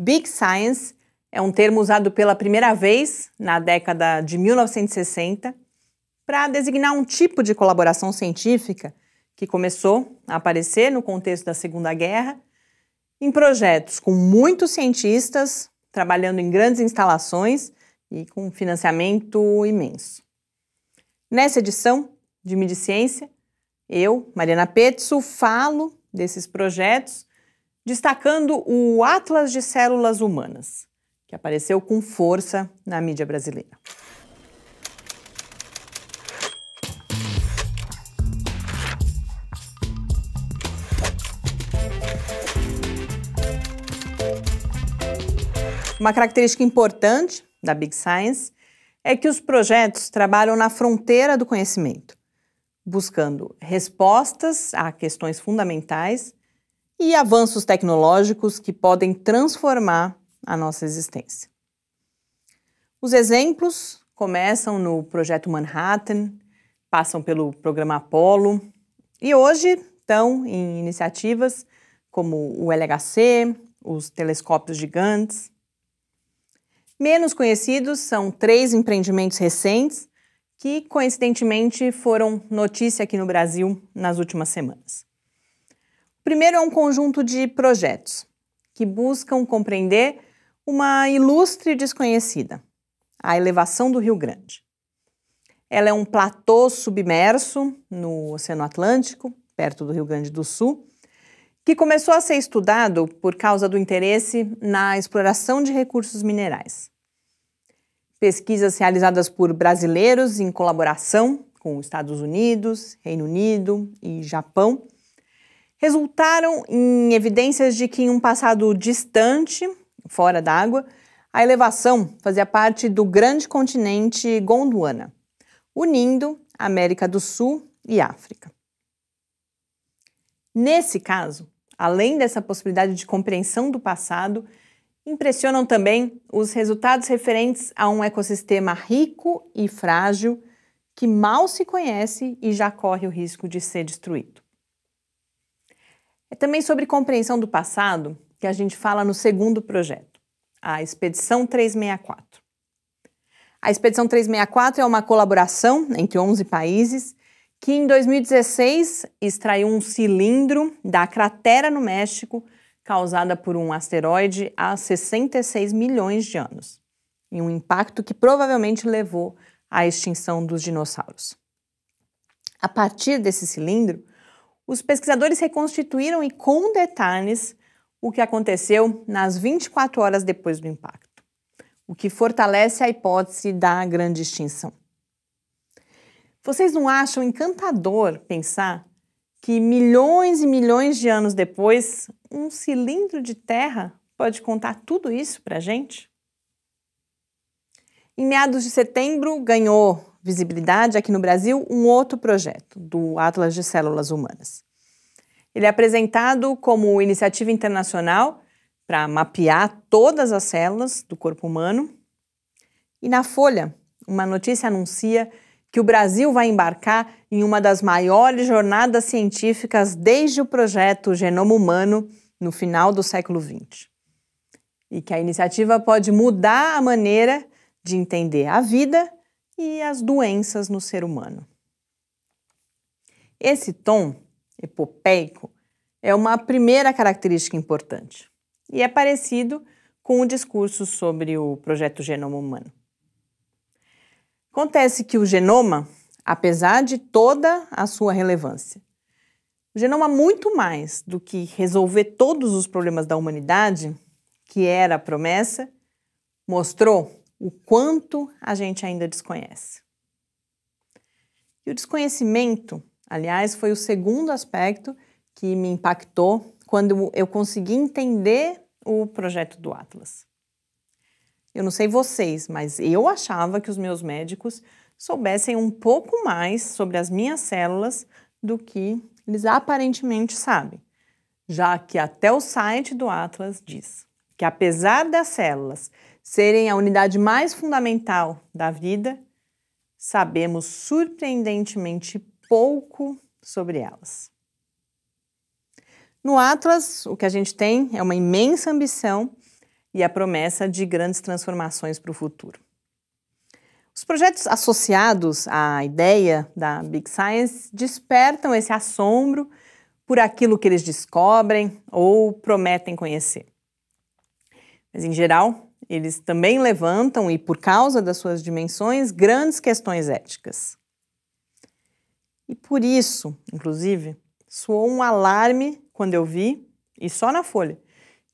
Big Science é um termo usado pela primeira vez na década de 1960 para designar um tipo de colaboração científica que começou a aparecer no contexto da Segunda Guerra em projetos com muitos cientistas trabalhando em grandes instalações e com financiamento imenso. Nessa edição de Ciência, eu, Mariana Petzl, falo desses projetos destacando o Atlas de Células Humanas, que apareceu com força na mídia brasileira. Uma característica importante da Big Science é que os projetos trabalham na fronteira do conhecimento, buscando respostas a questões fundamentais e avanços tecnológicos que podem transformar a nossa existência. Os exemplos começam no projeto Manhattan, passam pelo programa Apollo e hoje estão em iniciativas como o LHC, os telescópios gigantes. Menos conhecidos são três empreendimentos recentes que, coincidentemente, foram notícia aqui no Brasil nas últimas semanas. Primeiro é um conjunto de projetos que buscam compreender uma ilustre desconhecida, a elevação do Rio Grande. Ela é um platô submerso no Oceano Atlântico, perto do Rio Grande do Sul, que começou a ser estudado por causa do interesse na exploração de recursos minerais. Pesquisas realizadas por brasileiros em colaboração com Estados Unidos, Reino Unido e Japão resultaram em evidências de que em um passado distante, fora d'água, a elevação fazia parte do grande continente Gondwana, unindo América do Sul e África. Nesse caso, além dessa possibilidade de compreensão do passado, impressionam também os resultados referentes a um ecossistema rico e frágil que mal se conhece e já corre o risco de ser destruído. É também sobre compreensão do passado que a gente fala no segundo projeto, a Expedição 364. A Expedição 364 é uma colaboração entre 11 países que em 2016 extraiu um cilindro da cratera no México causada por um asteroide há 66 milhões de anos, em um impacto que provavelmente levou à extinção dos dinossauros. A partir desse cilindro, os pesquisadores reconstituíram e com detalhes o que aconteceu nas 24 horas depois do impacto, o que fortalece a hipótese da grande extinção. Vocês não acham encantador pensar que milhões e milhões de anos depois, um cilindro de terra pode contar tudo isso para a gente? Em meados de setembro, ganhou Visibilidade aqui no Brasil, um outro projeto do Atlas de Células Humanas. Ele é apresentado como iniciativa internacional para mapear todas as células do corpo humano. E na Folha, uma notícia anuncia que o Brasil vai embarcar em uma das maiores jornadas científicas desde o projeto Genoma Humano no final do século XX. E que a iniciativa pode mudar a maneira de entender a vida e as doenças no ser humano. Esse tom epopeico é uma primeira característica importante e é parecido com o discurso sobre o projeto Genoma Humano. Acontece que o genoma, apesar de toda a sua relevância, o genoma, muito mais do que resolver todos os problemas da humanidade, que era a promessa, mostrou o quanto a gente ainda desconhece. E o desconhecimento, aliás, foi o segundo aspecto que me impactou quando eu consegui entender o projeto do Atlas. Eu não sei vocês, mas eu achava que os meus médicos soubessem um pouco mais sobre as minhas células do que eles aparentemente sabem, já que até o site do Atlas diz que apesar das células serem a unidade mais fundamental da vida, sabemos surpreendentemente pouco sobre elas. No Atlas, o que a gente tem é uma imensa ambição e a promessa de grandes transformações para o futuro. Os projetos associados à ideia da Big Science despertam esse assombro por aquilo que eles descobrem ou prometem conhecer. Mas, em geral, eles também levantam, e por causa das suas dimensões, grandes questões éticas. E por isso, inclusive, soou um alarme quando eu vi, e só na Folha,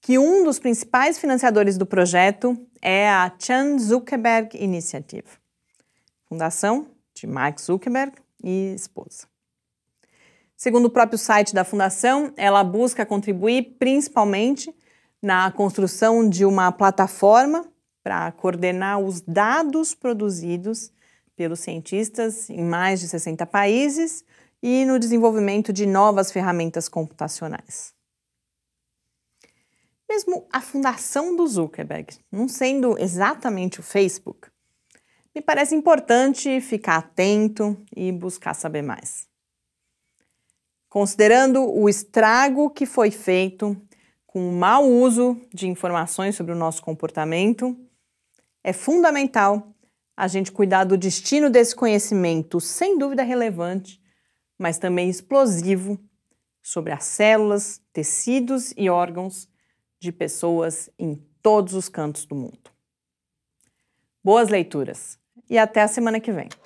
que um dos principais financiadores do projeto é a Chan Zuckerberg Initiative, fundação de Mark Zuckerberg e esposa. Segundo o próprio site da fundação, ela busca contribuir principalmente na construção de uma plataforma para coordenar os dados produzidos pelos cientistas em mais de 60 países e no desenvolvimento de novas ferramentas computacionais. Mesmo a fundação do Zuckerberg, não sendo exatamente o Facebook, me parece importante ficar atento e buscar saber mais. Considerando o estrago que foi feito com o mau uso de informações sobre o nosso comportamento, é fundamental a gente cuidar do destino desse conhecimento, sem dúvida relevante, mas também explosivo, sobre as células, tecidos e órgãos de pessoas em todos os cantos do mundo. Boas leituras e até a semana que vem.